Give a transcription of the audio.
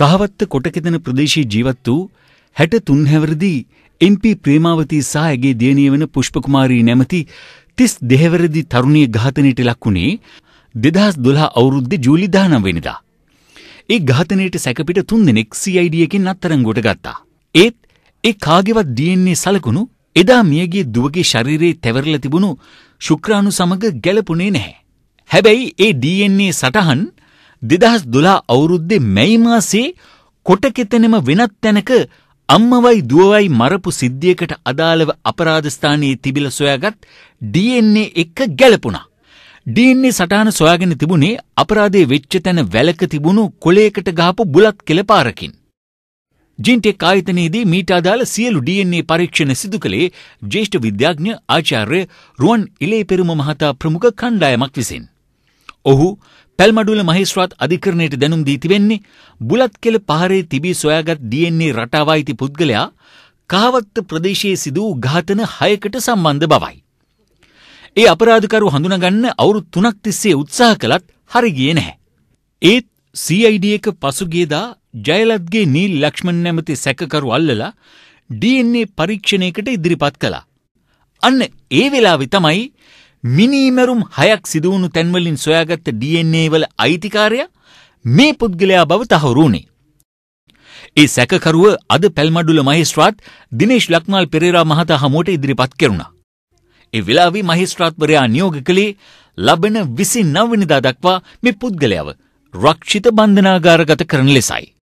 කහවත්ත කොටකෙතන ප්‍රදේශී ජීවත් වූ හැට තුන්හැවරදී එම්පි ප්‍රේමාවතී සහ ඇගේ දියණිය වන පුෂ්පකුමාරී නැමති තිස් දෙහැවරදි තරුණිය ඝාතනයට ලක්වුණේ දෙදහස් දොළහ අවුරුද්දේ ජූලි දහනම් වෙනිදා. ඒ ඝාතනයට සැකපිට තුන් දෙනෙක් CID එකෙන් අත්තරංගුවට ගත්තා. ඒත් ඒ කාගේවත් DNA සලකුණු එදා මියගේ දුවගේ ශරීරයේ තැවරලා තිබුණු ශුක්‍රාණු සමග ගැලපුණේ නැහැ. හැබැයි ඒ DNA සටහන් දෙදහස් දොලා අවුරුද්දේ මැයි මාසේ කොටකෙතනෙම වෙනත් තැනක අම්මවයි දුවවයි මරපු සිද්ධියකට අදාළව අපරාධස්ථානයේ තිබිල සොයාගත් DNA එක්ක ගැලපුණා. DNA සටහන සොයාගෙන තිබුණේ අපරාධයේ වෙච්ච තැන වැලක තිබුණු කොලයකට ගහපු බුලත් කෙළ පාරකින්. ජින්ටෙක් ආයතනයේදී මීට අදාළ සියලු DNA පරීක්ෂණ සිදු කළේ ජ්‍යෙෂ්ඨ විද්‍යාඥ ආචාර්ය රුවන් ඉලේපෙරුම මහතා ප්‍රමුඛ කණ්ඩායමක් විසින්. ඔහු පැල්මඩුල මහිස්ත්‍රාත් අධිකරණයට දැනුම් දී තිබෙන්නේ බුලත් කෙළ පහරේ තිබී සොයාගත් DNA රටාව අයිති පුද්ගලයා කහවත්ත ප්‍රදේශයේ සිදු වූ ඝාතන 6කට සම්බන්ධ බවයි. ඒ අපරාධකරු හඳුනාගන්න අවුරුදු 3ක් තිස්සේ උත්සාහ කළත් හරි ගියේ නැහැ. ඒත් CID එක පසුගියදා ජයලත්ගේ නීල් ලක්ෂ්මන් නැමැති සැකකරු අල්ලලා DNA පරීක්ෂණයකට ඉදිරිපත් කළා. අන්න ඒ වෙලාවේ තමයි මිනීමරුම් හයක් සිදුවුණු තැන්වලින් සොයාගත්ත DNA වල අයිතිකාරයා මේ පුද්ගලයා බව තහවුරුුණේ. ඒ සැකකරුව අද පැල්මඩුල මහිස්ත්‍රාත් දිනේශ් ලක්මාල් පෙරේරා මහතා හමුවට ඉදිරිපත් කෙරුණා. ඒ වෙලාවේ මහිස්ත්‍රාත්වරයා නියෝග කළේ ලබන විසි නවනිදා දක්වා මේ පුද්ගලයාව රක්ෂිත බන්ධනාගාරගත කරන ලෙසයි.